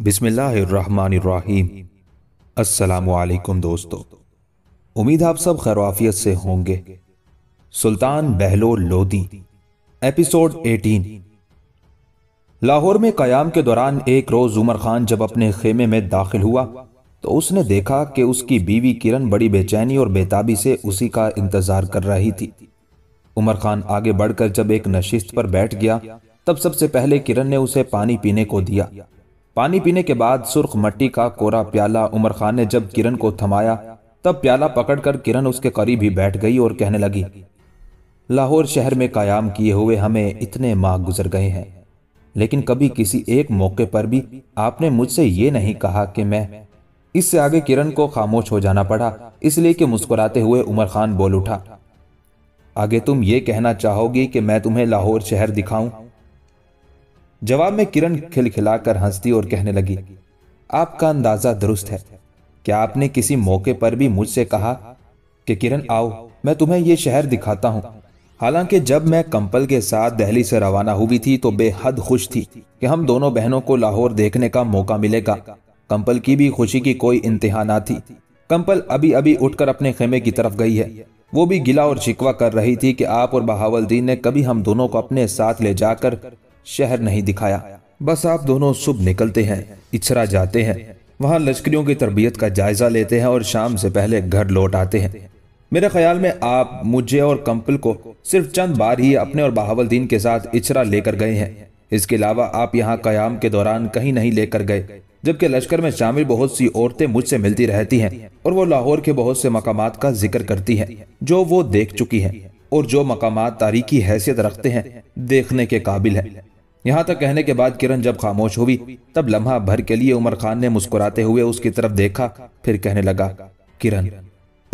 बिस्मिल्लाहिर्रहमानिर्रहीम अलैकुम दोस्तों उम्मीद आप सब खैरवाफियत से होंगे सुल्तान बहलो लोदी एपिसोड 18 लाहौर में कयाम के दौरान एक रोज उमर खान जब अपने खेमे में दाखिल हुआ तो उसने देखा कि उसकी बीवी किरण बड़ी बेचैनी और बेताबी से उसी का इंतजार कर रही थी उमर खान आगे बढ़कर जब एक नशिस्त पर बैठ गया तब सबसे पहले किरण ने उसे पानी पीने को दिया पानी पीने के बाद सुर्ख मट्टी का कोरा प्याला उमर खान ने जब किरण को थमाया तब प्याला पकड़कर किरण उसके करीब ही बैठ गई और कहने लगी लाहौर शहर में कायम किए हुए हमें इतने माह गुजर गए हैं लेकिन कभी किसी एक मौके पर भी आपने मुझसे ये नहीं कहा कि मैं इससे आगे किरण को खामोश हो जाना पड़ा इसलिए कि मुस्कुराते हुए उमर खान बोल उठा आगे तुम ये कहना चाहोगी कि मैं तुम्हें लाहौर शहर दिखाऊं जवाब में किरण खिलखिलाकर हंसती और कहने लगी आपका अंदाजा दुरुस्त है क्या आपने किसी मौके पर भी मुझसे कहा कि किरण आओ मैं तुम्हें ये शहर दिखाता हूं हालांकि जब मैं कंपल के साथ दहली से रवाना हुई थी तो बेहद खुश थी कि हम दोनों बहनों को लाहौर देखने का मौका मिलेगा कंपल की भी खुशी की कोई इंतहा ना थी कंपल अभी अभी उठकर अपने खेमे की तरफ गई है वो भी गिला और शिकवा कर रही थी कि आप और बहावल दीन ने कभी हम दोनों को अपने साथ ले जाकर शहर नहीं दिखाया बस आप दोनों सुबह निकलते हैं इचरा जाते हैं वहाँ लश्करियों की तरबियत का जायजा लेते हैं और शाम से पहले घर लौट आते हैं मेरे ख्याल में आप मुझे और कंपल को सिर्फ चंद बार ही अपने और दीन के साथ इछरा लेकर गए हैं इसके अलावा आप यहाँ कयाम के दौरान कहीं नहीं लेकर गए जबकि लश्कर में शामिल बहुत सी औरतें मुझसे मिलती रहती हैं और वो लाहौर के बहुत से मकाम का जिक्र करती हैं जो वो देख चुकी हैं और जो मकाम तारीखी हैसियत रखते हैं देखने के काबिल है यहाँ तक कहने के बाद किरण जब खामोश हुई तब लम्हा भर के लिए उमर खान ने मुस्कुराते हुए उसकी तरफ देखा फिर कहने लगा किरण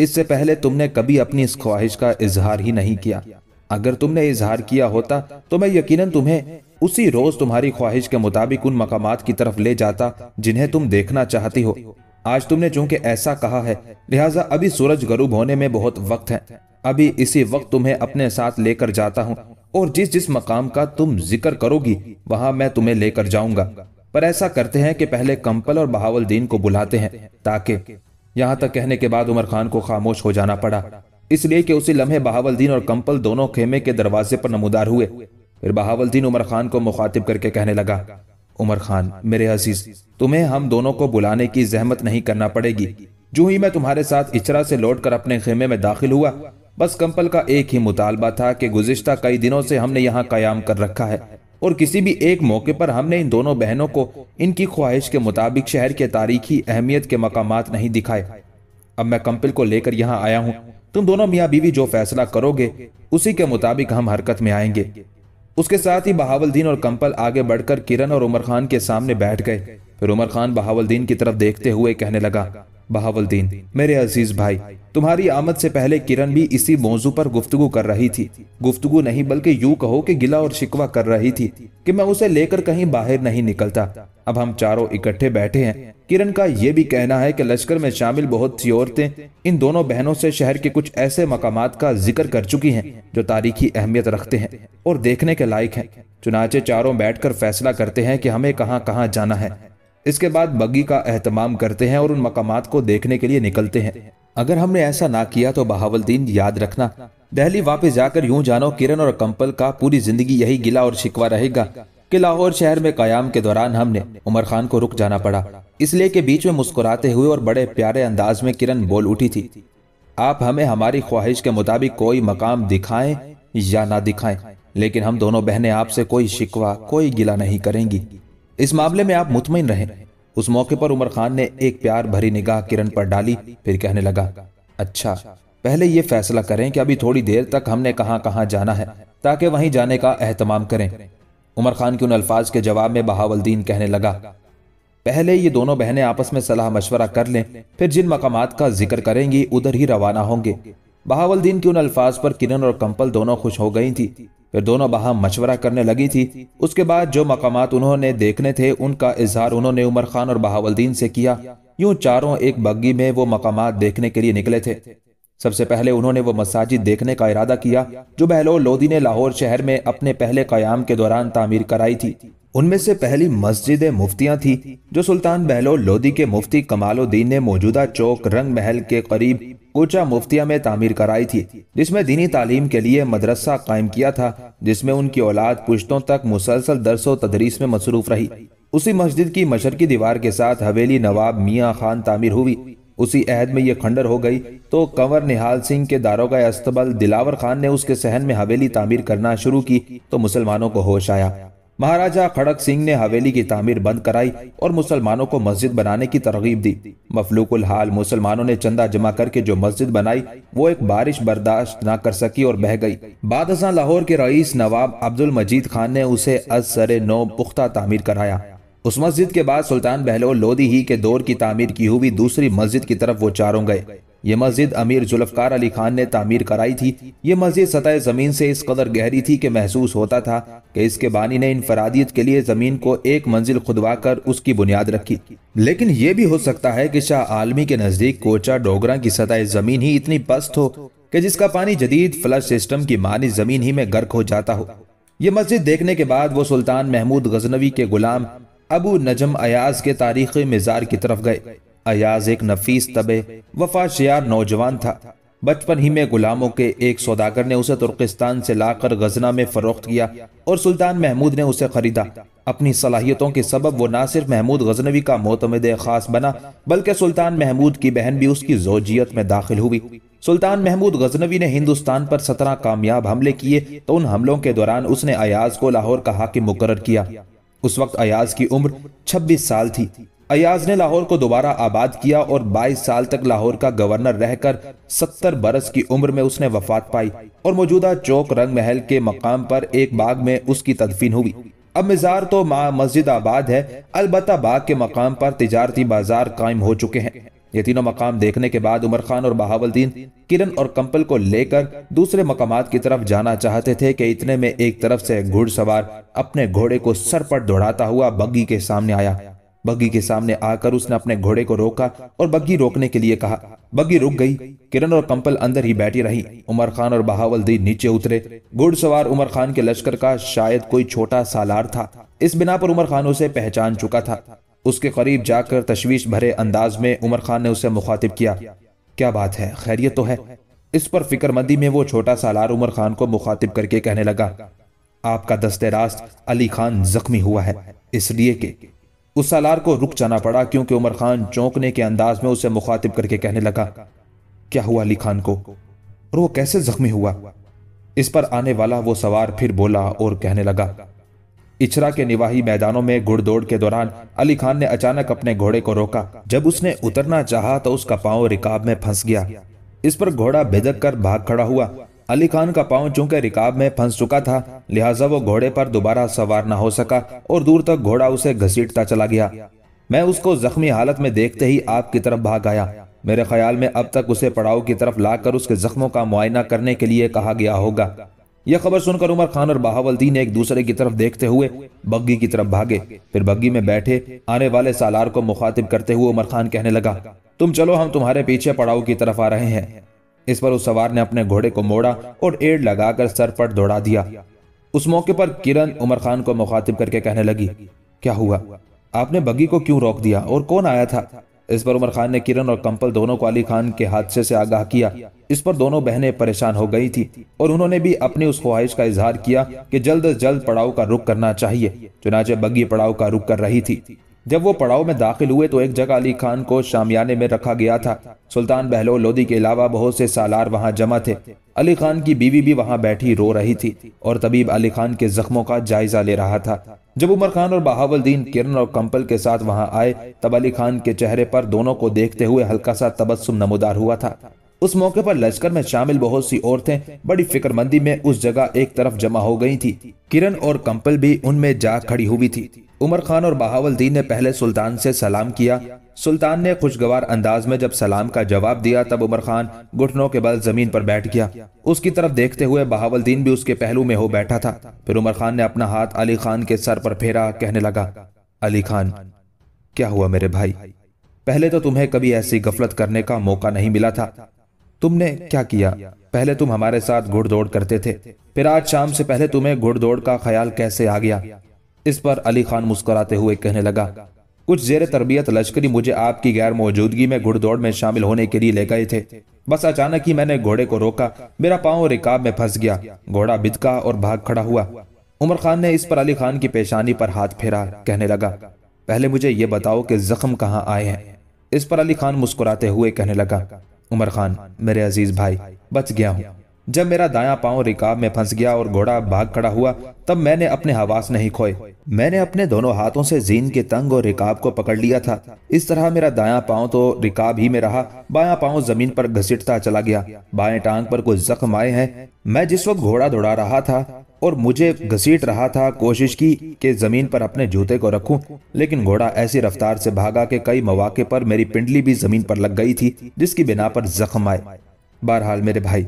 इससे पहले तुमने कभी अपनी इस ख्वाहिश का इजहार ही नहीं किया अगर तुमने इजहार किया होता तो मैं यकीनन तुम्हें उसी रोज तुम्हारी ख्वाहिश के मुताबिक उन मकाम की तरफ ले जाता जिन्हें तुम देखना चाहती हो आज तुमने चूंकि ऐसा कहा है लिहाजा अभी सूरज गरूब होने में बहुत वक्त है अभी इसी वक्त तुम्हें अपने साथ लेकर जाता हूँ और जिस जिस मकाम का तुम जिक्र करोगी वहाँ मैं तुम्हें लेकर जाऊंगा पर ऐसा करते हैं कि पहले कंपल और बहावल दीन को बुलाते हैं ताकि यहाँ तक कहने के बाद उमर खान को खामोश हो जाना पड़ा इसलिए कि उसी लम्हे बहावलद्दीन और कंपल दोनों खेमे के दरवाजे पर नमोदार हुए फिर बहावलद्दीन उमर खान को मुखातिब करके कहने लगा उमर खान मेरे अजीज तुम्हें हम दोनों को बुलाने की जहमत नहीं करना पड़ेगी जो ही मैं तुम्हारे साथ इचरा से लौटकर अपने खेमे में दाखिल हुआ बस कंपल का एक ही मुतालबा था कि गुजशत कई दिनों से हमने यहाँ कयाम कर रखा है और किसी भी एक मौके पर हमने इन दोनों बहनों को इनकी ख्वाहिश के मुताबिक शहर के तारीखी अहमियत के मकाम नहीं दिखाए अब मैं कंपल को लेकर यहाँ आया हूँ तुम दोनों मियाँ बीवी जो फैसला करोगे उसी के मुताबिक हम हरकत में आएंगे उसके साथ ही बहावलद्दीन और कंपल आगे बढ़कर किरण और उमर खान के सामने बैठ गए फिर उमर खान बहावलद्दीन की तरफ देखते हुए कहने लगा बहावलदीन मेरे अजीज भाई तुम्हारी आमद से पहले किरण भी इसी मौजू पर गुफ्तगु कर रही थी गुफ्तगु नहीं बल्कि यूं कहो कि गिला और शिकवा कर रही थी कि मैं उसे लेकर कहीं बाहर नहीं निकलता अब हम चारों इकट्ठे बैठे हैं किरण का ये भी कहना है कि लश्कर में शामिल बहुत सी औरतें इन दोनों बहनों से शहर के कुछ ऐसे मकाम का जिक्र कर चुकी हैं जो तारीखी अहमियत रखते हैं और देखने के लायक हैं चुनाचे चारों बैठकर फैसला करते हैं कि हमें कहाँ कहाँ जाना है इसके बाद बग्गी का अहतमाम करते हैं और उन मकामात को देखने के लिए निकलते हैं अगर हमने ऐसा ना किया तो बहावलद्दीन याद रखना दहली वापस जाकर यूं जानो किरण और कंपल का पूरी जिंदगी यही गिला और शिकवा रहेगा कि लाहौर शहर में कयाम के दौरान हमने उमर खान को रुक जाना पड़ा इसलिए के बीच में मुस्कुराते हुए और बड़े प्यारे अंदाज में किरण बोल उठी थी आप हमें हमारी ख्वाहिश के मुताबिक कोई मकाम दिखाएं या ना दिखाएं लेकिन हम दोनों बहनें आपसे कोई शिकवा कोई गिला नहीं करेंगी इस मामले में आप मुतमिन रहें उस मौके पर उमर खान ने एक प्यार भरी निगाह किरण पर डाली फिर कहने लगा अच्छा पहले ये फैसला करें कि अभी थोड़ी देर तक हमने कहाँ कहाँ जाना है ताकि वहीं जाने का अहतमाम करें उमर खान के उन अल्फाज के जवाब में बहावलद्दीन कहने लगा पहले ये दोनों बहनें आपस में सलाह मशवरा कर लें फिर जिन मकाम का जिक्र करेंगी उधर ही रवाना होंगे बहावलद्दीन के उन अल्फाज पर किरण और कंपल दोनों खुश हो गई थी फिर दोनों वहां मशवरा करने लगी थी उसके बाद जो मकाम उन्होंने देखने थे उनका इजहार उन्होंने उमर खान और बहावलद्दीन से किया यूं चारों एक बग्गी में वो मकाम देखने के लिए निकले थे सबसे पहले उन्होंने वो मसाजिद देखने का इरादा किया जो बहलोल लोधी ने लाहौर शहर में अपने पहले कयाम के दौरान तामीर कराई थी उनमें से पहली मस्जिद मुफ्तियां थी जो सुल्तान बहलोल लोदी के मुफ्ती कमालुद्दीन ने मौजूदा चौक रंग महल के करीब ऊंचा मुफ्तिया में तामीर कराई थी जिसमें दीनी तालीम के लिए मदरसा कायम किया था जिसमें उनकी औलाद पुश्तों तक मुसलसल दरसो तदरीस में मसरूफ रही उसी मस्जिद की मशर की दीवार के साथ हवेली नवाब मियाँ खान तामीर हुई उसी अहद में यह खंडर हो गई तो कंवर निहाल सिंह के दारोगा अस्तबल दिलावर खान ने उसके सहन में हवेली तामीर करना शुरू की तो मुसलमानों को होश आया महाराजा खड़क सिंह ने हवेली की तामीर बंद कराई और मुसलमानों को मस्जिद बनाने की तरगीब दी मफलूकुल हाल मुसलमानों ने चंदा जमा करके जो मस्जिद बनाई वो एक बारिश बर्दाश्त ना कर सकी और बह गई बादशाह लाहौर के रईस नवाब अब्दुल मजीद खान ने उसे अज सर नो पुख्ता तामीर कराया उस मस्जिद के बाद सुल्तान बहलोल लोधी ही के दौर की तामीर की हुई दूसरी मस्जिद की तरफ वो चारों गए ये मस्जिद अमीर जुल्फकार अली खान ने तामीर कराई थी ये मस्जिद सतह ज़मीन से इस कदर गहरी थी कि महसूस होता था कि इसके बानी ने इनफरादियत के लिए ज़मीन को एक मंजिल खुदवा कर उसकी बुनियाद रखी लेकिन यह भी हो सकता है कि शाह आलमी के नज़दीक कोचा डोगरा की सतह ज़मीन ही इतनी पस्त हो कि जिसका पानी जदीद फ्लश सिस्टम की मानी ज़मीन ही में गर्क हो जाता हो ये मस्जिद देखने के बाद वो सुल्तान महमूद गजनवी के गुलाम अबू नजम अयाज के तारीखी मिजार की तरफ गए अयाज एक नफीस तबे वफाशियार नौजवान था बचपन ही में गुलामों के एक सौदागर ने उसे तुर्किस्तान से लाकर गजना में फरोख्त किया और सुल्तान महमूद ने उसे खरीदा अपनी सलाहियतों के सबब वो न सिर्फ महमूद गजनवी का मोतमद खास बना बल्कि सुल्तान महमूद की बहन भी उसकी जोजियत में दाखिल हुई सुल्तान महमूद गजनवी ने हिंदुस्तान पर सत्रह कामयाब हमले किए तो उन हमलों के दौरान उसने अयाज को लाहौर का हाकिम मुकर किया उस वक्त अयाज की उम्र छब्बीस साल थी अयाज ने लाहौर को दोबारा आबाद किया और 22 साल तक लाहौर का गवर्नर रहकर 70 बरस की उम्र में उसने वफात पाई और मौजूदा चौक रंग महल के मकाम पर एक बाग में उसकी तदफीन हुई अब मिजार तो माँ मस्जिद आबाद है अलबत् बाग के मकाम पर तजारती बाजार कायम हो चुके हैं ये तीनों मकाम देखने के बाद उमर खान और बहावलद्दीन किरण और कंपल को लेकर दूसरे मकाम की तरफ जाना चाहते थे कि इतने में एक तरफ से घुड़सवार अपने घोड़े को सर पर दौड़ाता हुआ बग्गी के सामने आया बग्गी के सामने आकर उसने अपने घोड़े को रोका और बग्गी रोकने के लिए कहा बग्गी रुक गई किरण और कंपल अंदर ही बैठी रही उमर खान और बहावल दी नीचे उतरे घुड़सवार उमर खान के लश्कर का शायद कोई छोटा सालार था इस बिना पर उमर खान उसे पहचान चुका था उसके करीब जाकर तशवीश भरे अंदाज में उमर खान ने उसे मुखातिब किया क्या बात है खैरियत तो है इस पर फिक्रमंदी में वो छोटा सालार उमर खान को मुखातिब करके कहने लगा आपका दस्ते रास्त अली खान जख्मी हुआ है इसलिए कि उस सालार को रुक जाना पड़ा क्योंकि उमर खान चौंकने के अंदाज में उसे मुखातिब करके कहने लगा क्या हुआ अली खान को और वो कैसे जख्मी हुआ इस पर आने वाला वो सवार फिर बोला और कहने लगा इचरा के निवाही मैदानों में घुड़दौड़ के दौरान अली खान ने अचानक अपने घोड़े को रोका जब उसने उतरना चाहा तो उसका पांव रिकाब में फंस गया इस पर घोड़ा भिदक कर भाग खड़ा हुआ अली खान का पांव चूंकि रिकाब में फंस चुका था लिहाजा वो घोड़े पर दोबारा सवार न हो सका और दूर तक घोड़ा उसे घसीटता चला गया मैं उसको जख्मी हालत में देखते ही आपकी तरफ भाग आया मेरे ख्याल में अब तक उसे पड़ाव की तरफ लाकर उसके जख्मों का मुआयना करने के लिए कहा गया होगा यह खबर सुनकर उमर खान और बहावलदीन एक दूसरे की तरफ देखते हुए बग्गी की तरफ भागे फिर बग्गी में बैठे आने वाले सालार को मुखातिब करते हुए उमर खान कहने लगा तुम चलो हम तुम्हारे पीछे पड़ाव की तरफ आ रहे हैं इस पर उस सवार ने अपने घोड़े को मोड़ा और एड़ लगाकर पर दौड़ा दिया उस मौके पर किरण उमर खान को मुखातिब करके कहने लगी क्या हुआ आपने बगी को क्यों रोक दिया और कौन आया था इस पर उमर खान ने किरण और कंपल दोनों को अली खान के हादसे से आगाह किया इस पर दोनों बहनें परेशान हो गई थी और उन्होंने भी अपनी उस ख्वाहिश का इजहार किया कि जल्द अज जल्द पड़ाव का रुख करना चाहिए चुनाचे बग्गी पड़ाव का रुख कर रही थी जब वो पड़ाव में दाखिल हुए तो एक जगह अली खान को शामियाने में रखा गया था सुल्तान बहलो लोदी के अलावा बहुत से सालार वहां जमा थे अली खान की बीवी भी वहां बैठी रो रही थी और तबीब अली खान के जख्मों का जायजा ले रहा था जब उमर खान और बहावलदीन किरण और कंपल के साथ वहां आए तब अली खान के चेहरे पर दोनों को देखते हुए हल्का सा तबस्सुम नमोदार हुआ था उस मौके पर लश्कर में शामिल बहुत सी औरतें बड़ी फिक्रमंदी में उस जगह एक तरफ जमा हो गई थी किरण और कंपल भी उनमें जा खड़ी हुई थी उमर खान और दीन ने पहले सुल्तान से सलाम किया सुल्तान ने खुशगवार अंदाज में जब सलाम का जवाब दिया तब उमर खान घुटनों के बल जमीन पर बैठ गया उसकी तरफ देखते हुए दीन भी उसके पहलू में हो बैठा था फिर उमर खान ने अपना हाथ अली खान के सर पर फेरा कहने लगा अली खान क्या हुआ मेरे भाई पहले तो तुम्हें कभी ऐसी गफलत करने का मौका नहीं मिला था तुमने क्या किया पहले तुम हमारे साथ घुड़ दौड़ करते थे फिर आज शाम से पहले तुम्हें घुड़दौड़ का ख्याल कैसे आ गया इस पर अली खान मुस्कुराते हुए कहने लगा कुछ जेर तरबियत लश्करी मुझे आपकी गैर मौजूदगी में घुड़दौड़ में शामिल होने के लिए ले गए थे बस अचानक ही मैंने घोड़े को रोका मेरा पाँव रिकाब में फंस गया घोड़ा बिदका और भाग खड़ा हुआ उमर खान ने इस पर अली खान की पेशानी पर हाथ फेरा कहने लगा पहले मुझे ये बताओ कि जख्म कहाँ आए हैं इस पर अली खान मुस्कुराते हुए कहने लगा उमर खान मेरे अजीज भाई बच गया हूँ जब मेरा दायां पांव रिकाब में फंस गया और घोड़ा भाग खड़ा हुआ तब मैंने अपने हवास नहीं खोए मैंने अपने दोनों हाथों से जीन के तंग और रिकाब को पकड़ लिया था इस तरह मेरा दायां पांव तो रिकाब ही में रहा बायां पांव जमीन पर घसीटता चला गया बाएं टांग पर कुछ जख्म आए हैं मैं जिस वक्त घोड़ा दौड़ा रहा था और मुझे घसीट रहा था कोशिश की कि जमीन पर अपने जूते को रखूं लेकिन घोड़ा ऐसी रफ्तार से भागा कि कई मौके पर मेरी पिंडली भी जमीन पर लग गई थी जिसकी बिना पर जख्म आए बहरहाल मेरे भाई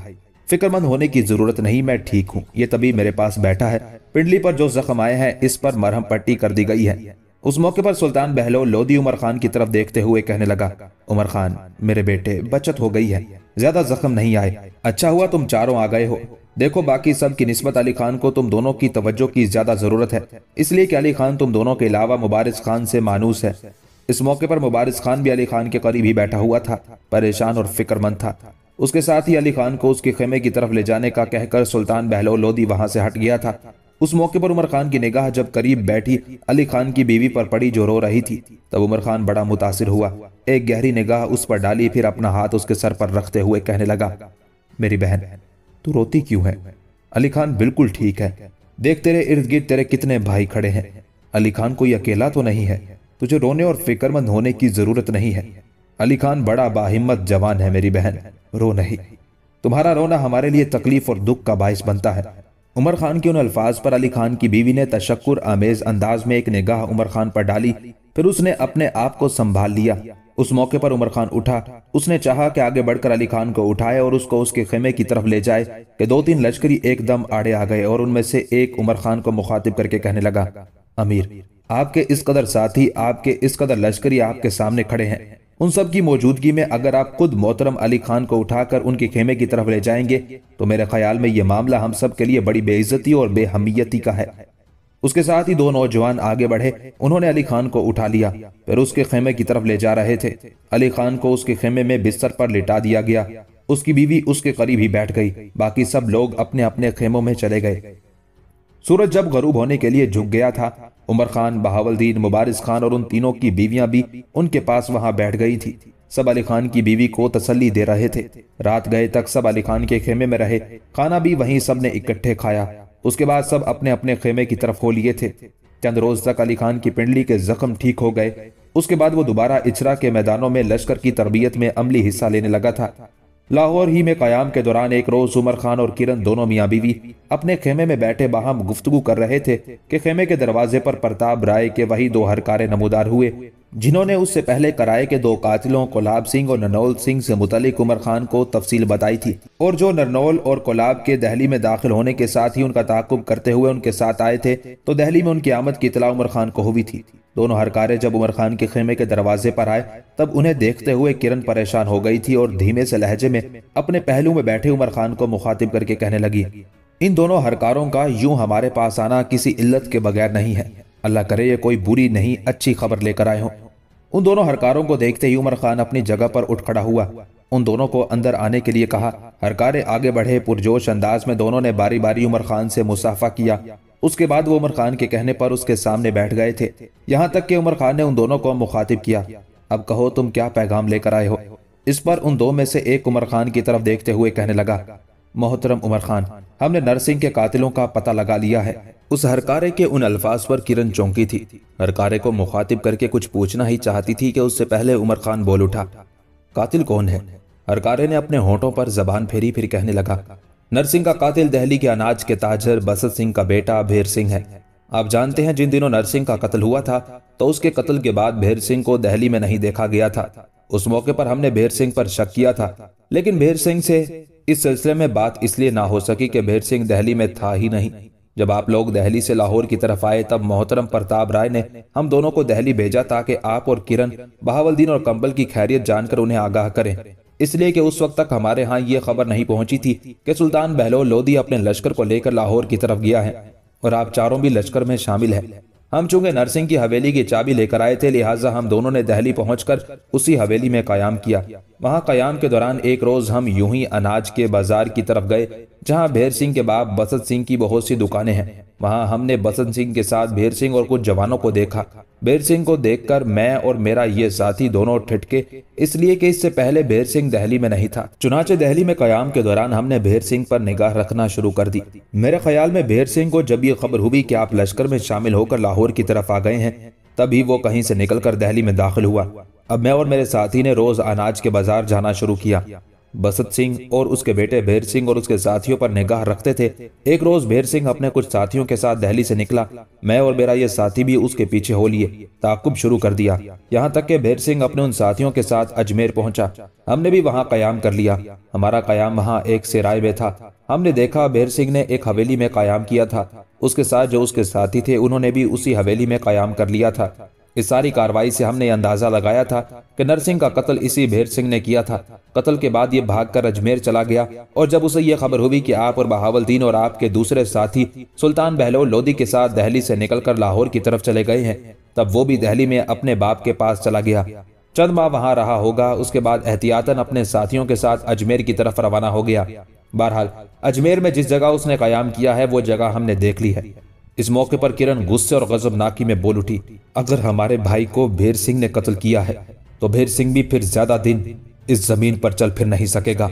फिक्रमंद होने की जरूरत नहीं मैं ठीक हूँ ये तभी मेरे पास बैठा है पिंडली पर जो जख्म आए हैं इस पर मरहम पट्टी कर दी गई है उस मौके पर सुल्तान बहलो लोधी उमर खान की तरफ देखते हुए कहने लगा उमर खान मेरे बेटे बचत हो गई है ज्यादा जख्म नहीं आए अच्छा हुआ तुम चारों आ गए हो देखो बाकी सब की नस्बत अली खान को तुम दोनों की तवज्जो की ज्यादा जरूरत है इसलिए कि अली खान तुम दोनों के अलावा मुबारिस खान से मानूस है इस मौके पर मुबारिस खान भी अली खान के करीब ही बैठा हुआ था परेशान और फिक्रमंद था उसके साथ ही अली खान को उसके खेमे की तरफ ले जाने का कहकर सुल्तान बहलो लोदी वहां से हट गया था उस मौके पर उमर खान की निगाह जब करीब बैठी अली खान की बीवी पर पड़ी जो रो रही थी तब उमर खान बड़ा मुतासिर हुआ एक गहरी निगाह उस पर डाली फिर अपना हाथ उसके सर पर रखते हुए कहने लगा मेरी बहन तू रोती क्यों है अली खान बिल्कुल ठीक है देख तेरे इर्द गिर्द तेरे कितने भाई खड़े हैं अली खान कोई अकेला तो नहीं है तुझे रोने और फिक्रमंद होने की जरूरत नहीं है अली खान बड़ा बाहिम्मत जवान है मेरी बहन रो नहीं तुम्हारा रोना हमारे लिए तकलीफ और दुख का बायस बनता है उमर खान के उन अल्फाज पर अली खान की बीवी ने तशक्र आमेज अंदाज में एक निगाह उमर खान पर डाली फिर उसने अपने आप को संभाल लिया उस मौके पर उमर खान उठा उसने चाहा कि आगे बढ़कर अली खान को उठाए और उसको उसके खेमे की तरफ ले जाए कि दो तीन लश्करी एकदम आड़े आ गए और उनमें से एक उमर खान को मुखातिब करके कहने लगा अमीर आपके इस कदर साथी आपके इस कदर लश्करी आपके सामने खड़े हैं उन सब की मौजूदगी में अगर आप खुद मोहतरम अली खान को उठाकर उनके खेमे की तरफ ले जाएंगे तो मेरे ख्याल में यह मामला हम सब के लिए बड़ी बेइज्जती और बेहमियती का है उसके साथ ही दो नौजवान आगे बढ़े उन्होंने अली खान को उठा लिया फिर उसके खेमे की तरफ ले जा रहे थे अली खान को उसके खेमे में बिस्तर पर लिटा दिया गया उसकी बीवी उसके करीब ही बैठ गई बाकी सब लोग अपने अपने खेमों में चले गए सूरज जब गरूब होने के लिए झुक गया था उमर खान बहावलदीन मुबारिस खान और उन तीनों की बीवियां भी उनके पास वहां बैठ गई थी सब अली खान की बीवी को तसल्ली दे रहे थे रात गए तक सब अली खान के खेमे में रहे खाना भी वहीं सब ने इकट्ठे खाया उसके बाद सब अपने अपने खेमे की तरफ हो लिए थे चंद रोज तक अली खान की पिंडली के जख्म ठीक हो गए उसके बाद वो दोबारा इचरा के मैदानों में लश्कर की तरबियत में अमली हिस्सा लेने लगा था लाहौर ही में कयाम के दौरान एक रोज उमर खान और किरण दोनों मियाँ बीवी अपने खेमे में बैठे बाहम गुफ्तगु कर रहे थे कि खेमे के दरवाजे पर प्रताप राय के वही दो हरकारे नमोदार हुए जिन्होंने उससे पहले कराए के दो कातिलों कोलाब सिंह और नरनौल सिंह से मुतलिक उमर खान को तफसील बताई थी और जो नरनौल और कोलाब के दहली में दाखिल होने के साथ ही उनका ताकुब करते हुए उनके साथ आए थे तो दहली में उनकी आमद की इतला उमर खान को हुई थी दोनों हरकारे जब उमर खान के खेमे के दरवाजे पर आए तब उन्हें देखते हुए किरण परेशान हो गई थी और धीमे से लहजे में अपने पहलू में बैठे उमर खान को मुखातिब करके कहने लगी इन दोनों हरकारों का यूं हमारे पास आना किसी इल्लत के बगैर नहीं है अल्लाह करे ये कोई बुरी नहीं अच्छी खबर लेकर आए हो उन दोनों हरकारों को देखते ही उमर खान अपनी जगह पर उठ खड़ा हुआ उन दोनों को अंदर आने के लिए कहा हरकारे आगे बढ़े पुरजोश अंदाज में दोनों ने बारी बारी उमर खान से मुसाफा किया उसके बाद वो उमर खान के कहने पर उसके सामने बैठ गए थे यहाँ तक कि उमर खान ने उन दोनों को मुखातिब किया अब कहो तुम क्या पैगाम लेकर आए हो इस पर उन दो में से एक उमर खान की तरफ देखते हुए कहने लगा मोहतरम उमर खान हमने नरसिंह के कातिलों का पता लगा लिया है उस हरकारे के उन अल्फाज पर किरण चौंकी थी हरकारे को मुखातिब करके कुछ पूछना ही चाहती थी कि उससे पहले उमर खान बोल उठा कातिल कौन है हरकारे ने अपने होठों पर जबान फेरी फिर कहने लगा नरसिंह का कातिल दहली के अनाज के ताजर बसत सिंह का बेटा भेर सिंह है आप जानते हैं जिन दिनों नरसिंह का कत्ल हुआ था तो उसके कत्ल के बाद भेर सिंह को दहली में नहीं देखा गया था उस मौके पर हमने भेर सिंह पर शक किया था लेकिन भेर सिंह से इस सिलसिले में बात इसलिए ना हो सकी कि भेर सिंह दहली में था ही नहीं जब आप लोग दहली से लाहौर की तरफ आए तब मोहतरम प्रताप राय ने हम दोनों को दहली भेजा ताकि आप और किरण बहावलदीन और कंबल की खैरियत जानकर उन्हें आगाह करें इसलिए कि उस वक्त तक हमारे यहाँ ये खबर नहीं पहुंची थी कि सुल्तान बहलोल लोधी अपने लश्कर को लेकर लाहौर की तरफ गया है और आप चारों भी लश्कर में शामिल है हम चूंकि नरसिंह की हवेली की चाबी लेकर आए थे लिहाजा हम दोनों ने दहली पहुंचकर उसी हवेली में कायम किया वहाँ कयाम के दौरान एक रोज़ हम यूं ही अनाज के बाजार की तरफ गए जहाँ भैर सिंह के बाप बसंत सिंह की बहुत सी दुकानें हैं वहाँ हमने बसंत सिंह के साथ भैर सिंह और कुछ जवानों को देखा भैर सिंह को देखकर मैं और मेरा ये साथी दोनों ठिटके इसलिए कि इससे पहले भैर सिंह दहली में नहीं था चुनाचे दहली में कयाम के दौरान हमने भैर सिंह पर निगाह रखना शुरू कर दी मेरे ख्याल में भैर सिंह को जब ये खबर हुई की आप लश्कर में शामिल होकर लाहौर की तरफ आ गए हैं तभी वो कहीं से निकलकर दहली में दाखिल हुआ अब मैं और मेरे साथी ने रोज अनाज के बाजार जाना शुरू किया बसत सिंह और उसके बेटे भेर सिंह और उसके साथियों पर निगाह रखते थे एक रोज भेर सिंह अपने कुछ साथियों के साथ दहली से निकला मैं और मेरा ये साथी भी उसके पीछे हो लिए ताकुब शुरू कर दिया यहाँ तक कि भेर सिंह अपने उन साथियों के साथ अजमेर पहुंचा हमने भी वहाँ कयाम कर लिया हमारा कयाम वहाँ एक सिराय में था हमने देखा भेर सिंह ने एक हवेली में कयाम किया था उसके साथ जो उसके साथी थे उन्होंने भी उसी हवेली में कयाम कर लिया था इस सारी कार्रवाई से हमने अंदाजा लगाया था कि नरसिंह का कत्ल इसी भेर सिंह ने किया था कत्ल के बाद ये भागकर अजमेर चला गया और जब उसे यह खबर हुई कि आप और बहावलदीन और आपके दूसरे साथी सुल्तान बहलोल लोदी के साथ दहली से निकलकर लाहौर की तरफ चले गए हैं तब वो भी दहली में अपने बाप के पास चला गया चंद माह वहां रहा होगा उसके बाद एहतियातन अपने साथियों के साथ अजमेर की तरफ रवाना हो गया बहरहाल अजमेर में जिस जगह उसने कयाम किया है वो जगह हमने देख ली है इस मौके पर किरण गुस्से और गजबनाकी में बोल उठी अगर हमारे भाई को भेर सिंह ने कत्ल किया है तो भेर सिंह भी फिर ज्यादा दिन इस जमीन पर चल फिर नहीं सकेगा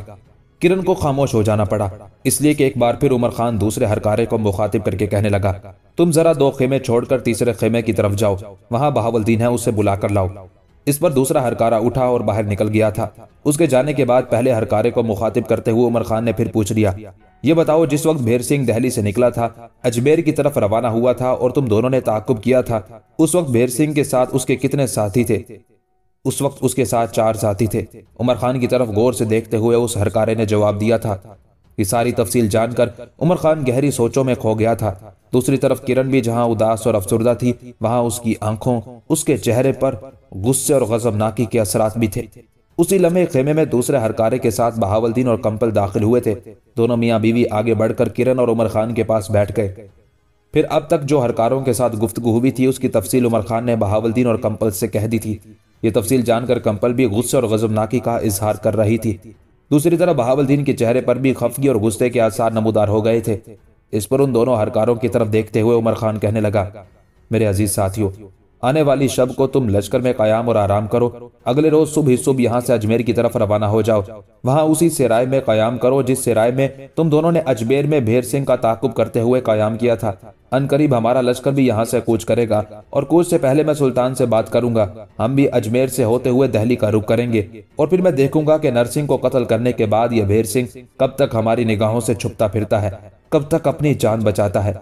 किरण को खामोश हो जाना पड़ा इसलिए कि एक बार फिर उमर खान दूसरे हरकारे को मुखातिब करके कहने लगा तुम जरा दो खेमे छोड़कर तीसरे खेमे की तरफ जाओ वहां बहावलदीन है उसे बुलाकर लाओ इस पर दूसरा हरकारा उठा और बाहर निकल गया था उसके जाने के बाद पहले हरकारे को मुखातिब करते हुए उमर खान ने फिर पूछ लिया ये बताओ जिस वक्त भेर सिंह दहली से निकला था अजमेर की तरफ रवाना हुआ था और तुम दोनों ने ताकुब किया था उस वक्त भेर सिंह के साथ उसके कितने साथी थे उस वक्त उसके साथ चार साथी थे उमर खान की तरफ गौर से देखते हुए उस हरकारे ने जवाब दिया था ये सारी तफसील जानकर उमर खान गहरी सोचों में खो गया था दूसरी तरफ किरण भी जहां उदास और अफसरदा थी वहां उसकी आंखों उसके चेहरे पर गुस्से और गजबनाकी के असरात भी थे उसी लम्हे खेमे में दूसरे हरकारे के साथ बहावलदीन और कंपल दाखिल हुए थे दोनों मियाँ बीवी आगे बढ़कर किरण और उमर खान के पास बैठ गए फिर अब तक जो हरकारों के साथ गुफ्तु हुई थी उसकी तफसील उमर खान ने बहावलदीन और कंपल से कह दी थी ये तफसील जानकर कंपल भी गुस्से और गजबनाकी का इजहार कर रही थी दूसरी तरफ बहावलदीन के चेहरे पर भी खफगी और गुस्से के आसार नमूदार हो गए थे इस पर उन दोनों हरकारों की तरफ देखते हुए उमर खान कहने लगा मेरे अजीज साथियों आने वाली शब को तुम लश्कर में कयाम और आराम करो अगले रोज सुबह सुबह यहाँ से अजमेर की तरफ रवाना हो जाओ वहाँ उसी सिराय में कयाम करो जिस सिराय में तुम दोनों ने अजमेर में भेर सिंह का ताकुब करते हुए कयाम किया था अनकरीब हमारा लश्कर भी यहाँ से कूच करेगा और कूच से पहले मैं सुल्तान से बात करूंगा हम भी अजमेर से होते हुए दहली का रुख करेंगे और फिर मैं देखूंगा की नरसिंह को कत्ल करने के बाद यह भेर सिंह कब तक हमारी निगाहों से छुपता फिरता है कब तक अपनी जान बचाता है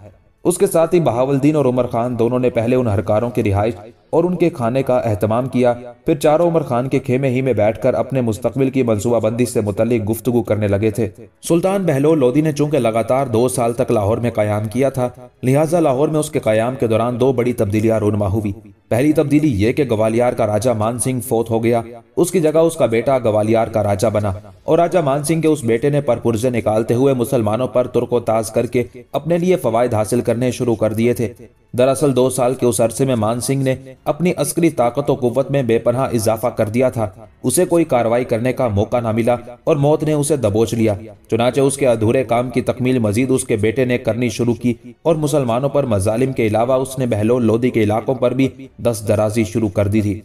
उसके साथ ही बहावलद्दीन और उमर खान दोनों ने पहले उन हरकारों की रिहाइश और उनके खाने का अहतमाम किया फिर चारों उमर खान के खेमे ही में बैठकर अपने मुस्तबिल की मनसूबाबंदी से मुतलिक गुफ्तु करने लगे थे सुल्तान बहलोल लोधी ने चूंकि लगातार दो साल तक लाहौर में कायम किया था लिहाजा लाहौर में उसके क्याम के दौरान दो बड़ी तब्दीलियां रूनमा हुई पहली तब्दीली ये कि ग्वालियर का राजा मानसिंह सिंह फोत हो गया उसकी जगह उसका बेटा ग्वालियर का राजा बना और राजा मानसिंह के उस बेटे ने परपुरजे निकालते हुए मुसलमानों पर तुर्को ताज करके अपने लिए फवायद हासिल करने शुरू कर दिए थे दरअसल दो साल के उस अरसे में मान सिंह ने अपनी अस्करी ताकत और कुत में बेपनाह इजाफा कर दिया था उसे कोई कार्रवाई करने का मौका न मिला और मौत ने उसे दबोच लिया चुनाचे उसके अधूरे काम की तकमील मजीद उसके बेटे ने करनी शुरू की और मुसलमानों पर मजालिम के अलावा उसने बहलोल लोधी के इलाकों पर भी दस दराजी शुरू कर दी थी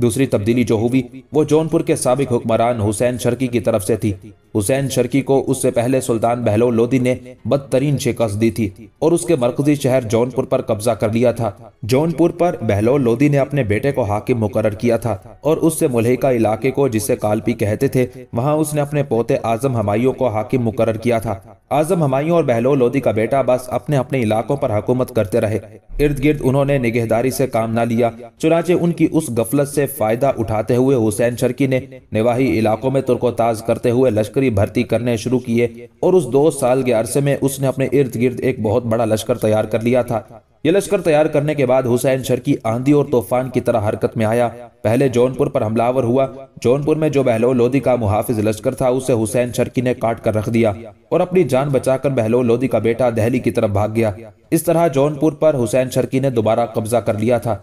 दूसरी तब्दीली जो हुई वो जौनपुर के सबक हुक्मरान हुसैन शर्की की तरफ से थी हुसैन शर्की को उससे पहले सुल्तान बहलोल लोदी ने बदतरीन शिकस्त दी थी और उसके मरकजी शहर जौनपुर पर कब्जा कर लिया था जौनपुर पर बहलोल लोदी ने अपने बेटे को हाकिम मुकर किया था और उससे मुलहिका इलाके को जिसे कालपी कहते थे वहाँ उसने अपने पोते आजम हमायों को हाकिम मुकर किया था आजम हमायों और बहलोल लोदी का बेटा बस अपने अपने इलाकों पर हुकूमत करते रहे इर्द गिर्द उन्होंने निगहदारी से काम न लिया चुनाचे उनकी उस गफलत से फायदा उठाते हुए हुसैन शर्की ने निवाही इलाकों में तुर्कोताज करते हुए लश्करी भर्ती करने शुरू किए और उस दो साल के अरसे में उसने अपने इर्द गिर्द एक बहुत बड़ा लश्कर तैयार कर लिया था ये लश्कर तैयार करने के बाद हुसैन शर्की आंधी और तूफान की तरह हरकत में आया पहले जौनपुर पर हमलावर हुआ जौनपुर में जो बहलो लोधी का मुहाफिज लश्कर था उसे हुसैन शर्की ने काट कर रख दिया और अपनी जान बचाकर बहलो लोधी का बेटा दहली की तरफ भाग गया इस तरह जौनपुर पर हुसैन शर्की ने दोबारा कब्जा कर लिया था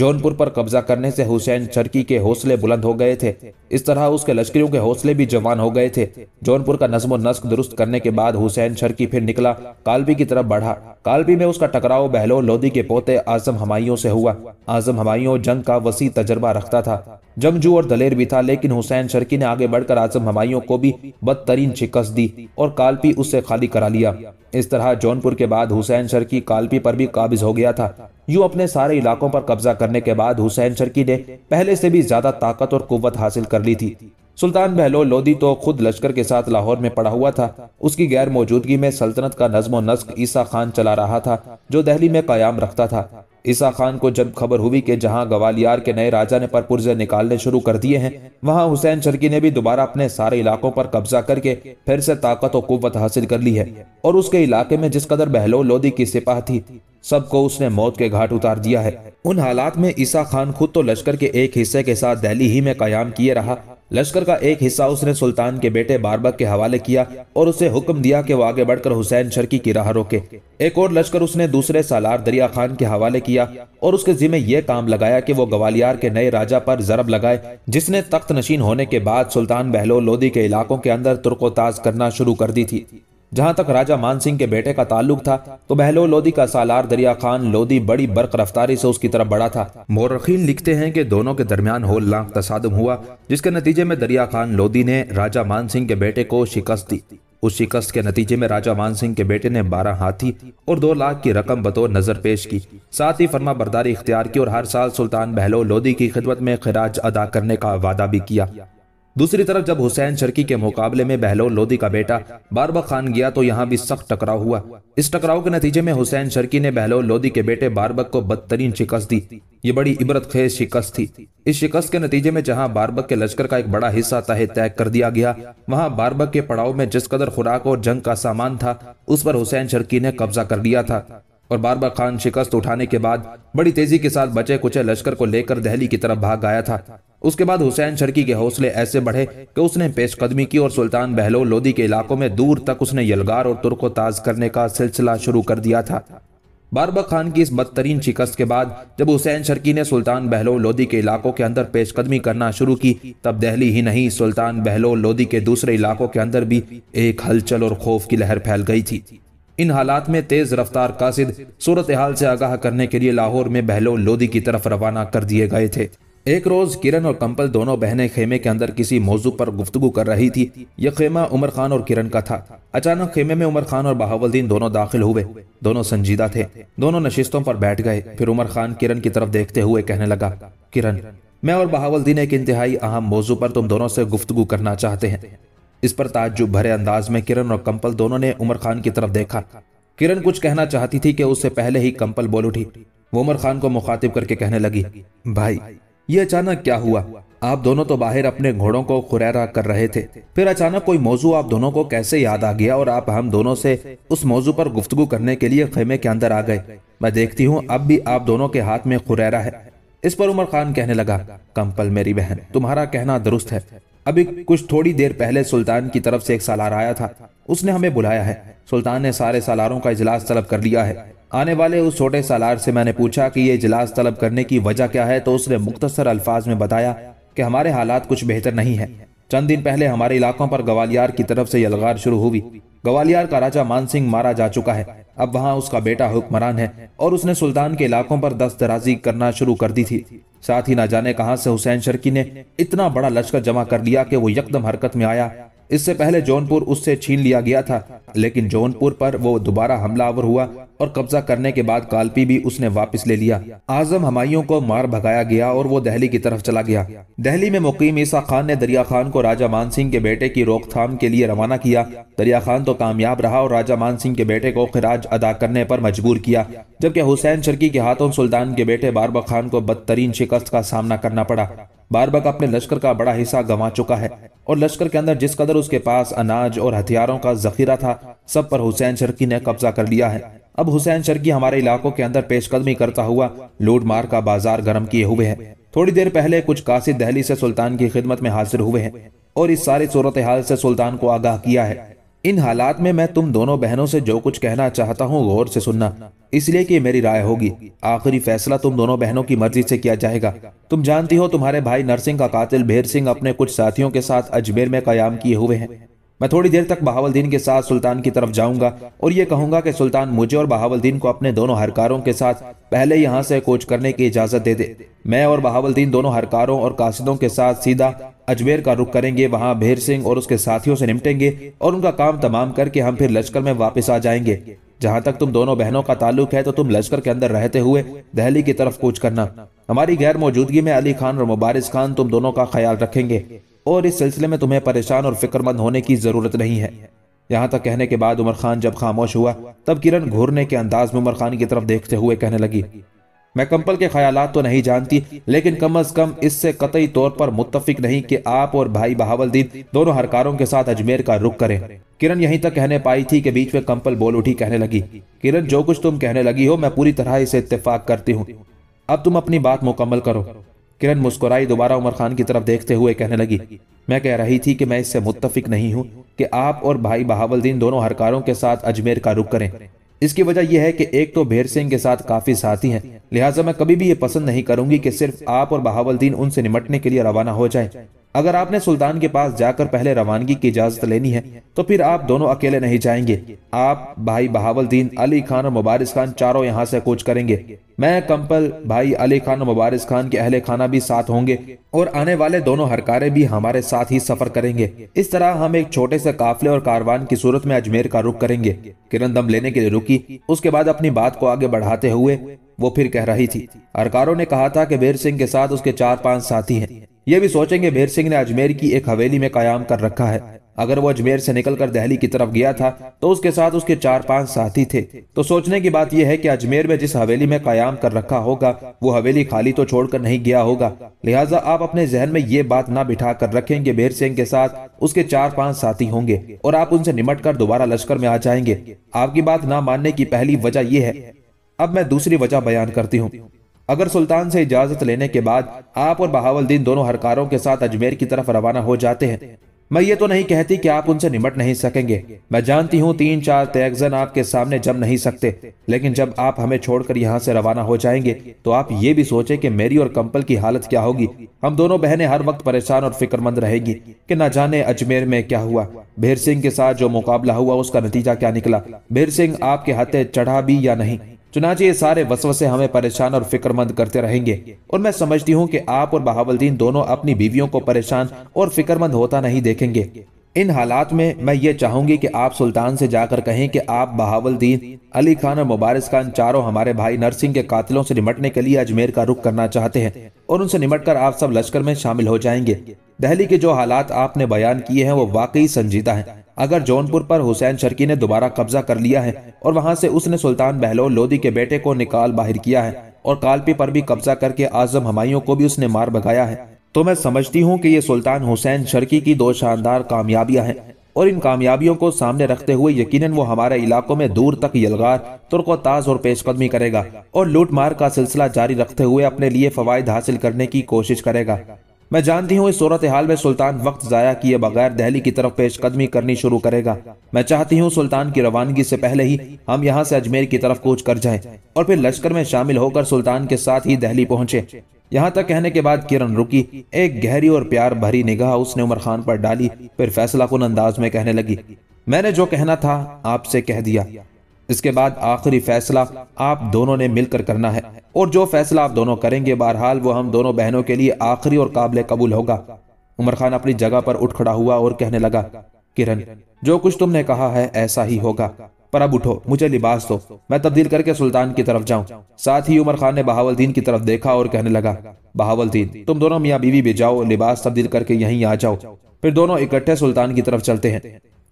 जौनपुर पर कब्जा करने से हुसैन चरकी के हौसले बुलंद हो गए थे इस तरह उसके लश्करियों के हौसले भी जवान हो गए थे जौनपुर का नजमो नस्क दुरुस्त करने के बाद हुसैन चरकी फिर निकला कालबी की तरफ बढ़ा कालबी में उसका टकराव बहलोल लोदी के पोते आजम हमायों से हुआ आजम हमायों जंग का वसी तजर्बा रखता था जंगजू और दलेर भी था लेकिन हुसैन चरकी ने आगे बढ़कर आजम हमायों को भी बदतरीन शिकस्त दी और कालपी उससे खाली करा लिया इस तरह जौनपुर के बाद हुसैन शर्की कालपी पर भी काबिज हो गया था यूं अपने सारे इलाकों पर कब्जा करने के बाद हुसैन शर्की ने पहले से भी ज्यादा ताकत और कुत हासिल कर ली थी सुल्तान बहलोल लोदी तो खुद लश्कर के साथ लाहौर में पड़ा हुआ था उसकी गैर मौजूदगी में सल्तनत का नज्म नस्क ईसा खान चला रहा था जो दहली में कायम रखता था ईसा खान को जब खबर हुई कि जहां ग्वालियर के नए राजा ने पर पुरजे निकालने शुरू कर दिए हैं वहां हुसैन चरकी ने भी दोबारा अपने सारे इलाकों पर कब्जा करके फिर से ताकत और कुत हासिल कर ली है और उसके इलाके में जिस कदर बहलोल लोदी की सिपाह थी सबको उसने मौत के घाट उतार दिया है उन हालात में ईसा खान खुद तो लश्कर के एक हिस्से के साथ दिल्ली ही में कायम किए रहा लश्कर का एक हिस्सा उसने सुल्तान के बेटे बारबक के हवाले किया और उसे हुक्म दिया कि वो आगे बढ़कर हुसैन शर्की की राह रोके एक और लश्कर उसने दूसरे सालार दरिया खान के हवाले किया और उसके जिम्मे ये काम लगाया कि वो ग्वालियर के नए राजा पर जरब लगाए जिसने तख्त नशीन होने के बाद सुल्तान बहलोल लोधी के इलाकों के अंदर तुर्कोताज करना शुरू कर दी थी जहां तक राजा मानसिंह के बेटे का ताल्लुक था तो बहलो लोदी का सालार दरिया खान लोदी बड़ी बर्क रफ्तारी से उसकी तरफ बढ़ा था मोरखीन लिखते हैं कि दोनों के दरमियान लाख तसादम हुआ जिसके नतीजे में दरिया खान लोधी ने राजा मानसिंह के बेटे को शिकस्त दी उस शिकस्त के नतीजे में राजा मानसिंह के बेटे ने बारह हाथी और दो लाख की रकम बतौर नजर पेश की साथ ही फर्मा बरदारी इख्तियार की और हर साल सुल्तान बहलो लोधी की खिदमत में खराज अदा करने का वादा भी किया दूसरी तरफ जब हुसैन चरकी के मुकाबले में बहलोल लोदी का बेटा बारबा खान गया तो यहाँ भी सख्त टकराव हुआ इस टकराव के नतीजे में हुसैन चरकी ने बहलोल लोदी के बेटे बारबक को बदतरीन शिकस्त दी ये बड़ी इबरत खेज शिकस्त थी इस शिकस्त के नतीजे में जहाँ बारबक के लश्कर का एक बड़ा हिस्सा तहे तय कर दिया गया वहाँ बारबक के पड़ाव में जिस कदर खुराक और जंग का सामान था उस पर हुसैन चरकी ने कब्जा कर लिया था और बारबा खान शिकस्त उठाने के बाद बड़ी तेजी के साथ बचे कुचे लश्कर को लेकर दहली की तरफ भाग आया था उसके बाद हुसैन शर्की के हौसले ऐसे बढ़े कि उसने पेशकदमी की और सुल्तान बहलोल लोदी के इलाकों में दूर तक उसने यलगार और तुर्को ताज करने का सिलसिला शुरू कर दिया था बारबक खान की इस बदतरीन शिकस्त के बाद जब हुसैन शर्की ने सुल्तान बहलोल लोदी के इलाकों के अंदर पेशकदमी करना शुरू की तब दहली ही नहीं सुल्तान बहलोल लोदी के दूसरे इलाकों के अंदर भी एक हलचल और खौफ की लहर फैल गई थी इन हालात में तेज रफ्तार कासिद सूरत हाल से आगाह करने के लिए लाहौर में बहलोल लोदी की तरफ रवाना कर दिए गए थे एक रोज किरण और कंपल दोनों बहनें खेमे के अंदर किसी मौजू पर गुफ्तु कर रही थी यह खेमा उमर खान और किरण का था अचानक खेमे में उमर खान और बहावलदीन दोनों दाखिल हुए दोनों संजीदा थे दोनों नशिस्तों पर बैठ गए फिर उमर खान किरण की तरफ देखते हुए कहने लगा किरण मैं और बहावलदीन एक इंतहाई अहम मौजू पर तुम दोनों से गुफ्तगु करना चाहते हैं इस पर ताजुब भरे अंदाज में किरण और कंपल दोनों ने उमर खान की तरफ देखा किरण कुछ कहना चाहती थी कि उससे पहले ही कंपल बोल उठी वो उमर खान को मुखातिब करके कहने लगी भाई ये अचानक क्या हुआ आप दोनों तो बाहर अपने घोड़ों को खुरैरा कर रहे थे फिर अचानक कोई मौजू आप दोनों को कैसे याद आ गया और आप हम दोनों से उस मौजू पर गुफ्तगु करने के लिए खेमे के अंदर आ गए मैं देखती हूँ अब भी आप दोनों के हाथ में खुरैरा है इस पर उमर खान कहने लगा कंपल मेरी बहन तुम्हारा कहना दुरुस्त है अभी कुछ थोड़ी देर पहले सुल्तान की तरफ से एक सालार आया था उसने हमें बुलाया है सुल्तान ने सारे सालारों का इजलास तलब कर लिया है आने वाले उस छोटे सालार से मैंने पूछा कि ये इजलास तलब करने की वजह क्या है तो उसने मुख्तसर अल्फाज में बताया कि हमारे हालात कुछ बेहतर नहीं है चंद दिन पहले हमारे इलाकों पर ग्वालियर की तरफ से यलगार शुरू हुई ग्वालियर का राजा मान सिंह मारा जा चुका है अब वहाँ उसका बेटा हुक्मरान है और उसने सुल्तान के इलाकों पर दस्त दराजी करना शुरू कर दी थी साथ ही ना जाने कहा से हुसैन शर्की ने इतना बड़ा लश्कर जमा कर लिया कि वो यकदम हरकत में आया इससे पहले जौनपुर उससे छीन लिया गया था लेकिन जौनपुर पर वो दोबारा हमलावर हुआ और कब्जा करने के बाद कालपी भी उसने वापस ले लिया आजम हमायों को मार भगाया गया और वो दहली की तरफ चला गया दहली में मुकीम ईसा खान ने दरिया खान को राजा मान सिंह के बेटे की रोकथाम के लिए रवाना किया दरिया खान तो कामयाब रहा और राजा मान सिंह के बेटे को खराज अदा करने पर मजबूर किया जबकि हुसैन शर्की के हाथों सुल्तान के बेटे बारबा खान को बदतरीन शिकस्त का सामना करना पड़ा बारबक अपने लश्कर का बड़ा हिस्सा गंवा चुका है और लश्कर के अंदर जिस कदर उसके पास अनाज और हथियारों का जखीरा था सब पर हुसैन शर्की ने कब्जा कर लिया है अब हुसैन शर्गी हमारे इलाकों के अंदर पेशकदमी करता हुआ लूटमार का बाजार गर्म किए हुए है थोड़ी देर पहले कुछ कासिद दहली से सुल्तान की खिदमत में हाजिर हुए हैं और इस सारी सूरत हाल से सुल्तान को आगाह किया है इन हालात में मैं तुम दोनों बहनों से जो कुछ कहना चाहता हूँ गौर से सुनना इसलिए कि मेरी राय होगी आखिरी फैसला तुम दोनों बहनों की मर्जी से किया जाएगा तुम जानती हो तुम्हारे भाई नरसिंह का कातिल भेर सिंह अपने कुछ साथियों के साथ अजमेर में कयाम किए हुए हैं मैं थोड़ी देर तक बहावलद्दीन के साथ सुल्तान की तरफ जाऊंगा और ये कहूंगा कि सुल्तान मुझे और बहावलद्दीन को अपने दोनों हरकारों के साथ पहले यहाँ से कोच करने की इजाज़त दे दे मैं और बहावलद्दीन दोनों हरकारों और कासिदों के साथ सीधा अजमेर का रुख करेंगे वहाँ भेर सिंह और उसके साथियों से निपटेंगे और उनका काम तमाम करके हम फिर लश्कर में वापस आ जाएंगे जहाँ तक तुम दोनों बहनों का ताल्लुक है तो तुम लश्कर के अंदर रहते हुए दहली की तरफ कूच करना हमारी गैर मौजूदगी में अली खान और मुबारिस खान तुम दोनों का ख्याल रखेंगे और इस सिलसिले में तुम्हें परेशान और फिक्रमंद होने की ज़रूरत नहीं है यहाँ तक कहने के बाद उमर खान जब खामोश हुआ तब किरण घूरने के अंदाज में उमर खान की तरफ देखते हुए कहने लगी मैं कंपल के ख्याल तो नहीं जानती लेकिन कम अज कम इससे कतई तौर पर मुतफिक नहीं कि आप और भाई बहावलदीन दोनों हरकारों के साथ अजमेर का रुख करें किरण यहीं तक कहने पाई थी कि बीच में कंपल बोल उठी कहने लगी किरण जो कुछ तुम कहने लगी हो मैं पूरी तरह इसे इतफाक करती हूँ अब तुम अपनी बात मुकम्मल करो किरण मुस्कुराई दोबारा उमर खान की तरफ देखते हुए कहने लगी मैं कह रही थी कि मैं इससे मुत्तफिक नहीं हूँ कि आप और भाई बहावलद्दीन दोनों हरकारों के साथ अजमेर का रुख करें इसकी वजह यह है कि एक तो भेर सिंह के साथ काफी साथी हैं लिहाजा मैं कभी भी ये पसंद नहीं करूंगी कि सिर्फ आप और बहावलद्दीन उनसे निमटने के लिए रवाना हो जाए अगर आपने सुल्तान के पास जाकर पहले रवानगी की इजाजत लेनी है तो फिर आप दोनों अकेले नहीं जाएंगे आप भाई बहावलद्दीन अली खान और मुबारिस खान चारों यहाँ से कूच करेंगे मैं कंपल भाई अली खान और मुबारिस खान के अहले खाना भी साथ होंगे और आने वाले दोनों हरकारे भी हमारे साथ ही सफर करेंगे इस तरह हम एक छोटे से काफले और कारवान की सूरत में अजमेर का रुख करेंगे किरण दम लेने के लिए रुकी उसके बाद अपनी बात को आगे बढ़ाते हुए वो फिर कह रही थी हरकारों ने कहा था कि वीर सिंह के साथ उसके चार पांच साथी हैं ये भी सोचेंगे भीर सिंह ने अजमेर की एक हवेली में कायम कर रखा है अगर वो अजमेर से निकलकर दिल्ली की तरफ गया था तो उसके साथ उसके चार पांच साथी थे तो सोचने की बात यह है कि अजमेर में जिस हवेली में कायम कर रखा होगा वो हवेली खाली तो छोड़कर नहीं गया होगा लिहाजा आप अपने जहन में ये बात ना बिठा कर रखेंगे कि बेर सिंह के साथ उसके चार पांच साथी होंगे और आप उनसे निमट कर दोबारा लश्कर में आ जाएंगे आपकी बात ना मानने की पहली वजह यह है अब मैं दूसरी वजह बयान करती हूँ अगर सुल्तान से इजाजत लेने के बाद आप और दिन दोनों हरकारों के साथ अजमेर की तरफ रवाना हो जाते हैं मैं ये तो नहीं कहती कि आप उनसे निमट नहीं सकेंगे मैं जानती हूँ तीन चार तेगजन आपके सामने जम नहीं सकते लेकिन जब आप हमें छोड़कर यहाँ से रवाना हो जाएंगे तो आप ये भी सोचें कि मेरी और कंपल की हालत क्या होगी हम दोनों बहनें हर वक्त परेशान और फिक्रमंद रहेगी कि ना जाने अजमेर में क्या हुआ भीर सिंह के साथ जो मुकाबला हुआ उसका नतीजा क्या निकला भीर सिंह आपके हाथे चढ़ा भी या नहीं चुनाचे ये सारे वसवसे हमें परेशान और फिक्रमंद करते रहेंगे और मैं समझती हूँ कि आप और बहावलदीन दोनों अपनी बीवियों को परेशान और फिक्रमंद होता नहीं देखेंगे इन हालात में मैं ये चाहूंगी कि आप सुल्तान से जाकर कहें कि आप बहावलदीन अली खान और मुबारिस खान चारों हमारे भाई नरसिंह के कातिलों से निमटने के लिए अजमेर का रुख करना चाहते हैं और उनसे निमटकर आप सब लश्कर में शामिल हो जाएंगे दहली के जो हालात आपने बयान किए हैं वो वाकई संजीदा हैं अगर जौनपुर पर हुसैन शर्की ने दोबारा कब्जा कर लिया है और वहां से उसने सुल्तान बहलोल लोधी के बेटे को निकाल बाहर किया है और कालपी पर भी कब्जा करके आजम हमायों को भी उसने मार भगाया है तो मैं समझती हूँ कि ये सुल्तान हुसैन शर्की की दो शानदार कामयाबियां हैं और इन कामयाबियों को सामने रखते हुए यकीनन वो हमारे इलाकों में दूर तक यलगार तुर्कोताज और पेशकदमी करेगा और लूटमार का सिलसिला जारी रखते हुए अपने लिए फवायद हासिल करने की कोशिश करेगा मैं जानती हूँ इस सूरत हाल में सुल्तान वक्त ज़ाया किए बगैर दहली की तरफ पेशकदमी करनी शुरू करेगा मैं चाहती हूँ सुल्तान की रवानगी से पहले ही हम यहाँ से अजमेर की तरफ कूच कर जाएं और फिर लश्कर में शामिल होकर सुल्तान के साथ ही दहली पहुंचे यहाँ तक कहने के बाद किरण रुकी एक गहरी और प्यार भरी निगाह उसने उमर खान पर डाली फिर फैसला कुन अंदाज में कहने लगी मैंने जो कहना था आपसे कह दिया इसके बाद आखिरी फैसला आप दोनों ने मिलकर करना है और जो फैसला आप दोनों करेंगे बहरहाल वो हम दोनों बहनों के लिए आखिरी और काबिल कबूल होगा उमर खान अपनी जगह पर उठ खड़ा हुआ और कहने लगा किरण जो कुछ तुमने कहा है ऐसा ही होगा पर अब उठो मुझे लिबास दो मैं तब्दील करके सुल्तान की तरफ जाऊं साथ ही उमर खान ने बहावलद्दीन की तरफ देखा और कहने लगा बहावलद्दीन तुम दोनों मियाँ बीवी भी जाओ लिबास तब्दील करके यहीं आ जाओ फिर दोनों इकट्ठे सुल्तान की तरफ चलते हैं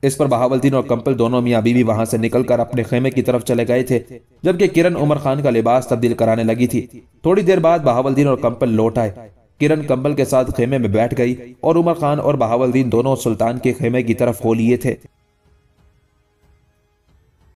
इस पर बहावलदीन और कंपल दोनों मियाँ बीवी वहां से निकलकर अपने खेमे की तरफ चले गए थे जबकि किरण उमर खान का लिबास तब्दील कराने लगी थी थोड़ी देर बाद बहावलदीन और कंपल लौट आए किरण कंबल के साथ खेमे में बैठ गई और उमर खान और बहावलदीन दोनों सुल्तान के खेमे की तरफ हो लिए थे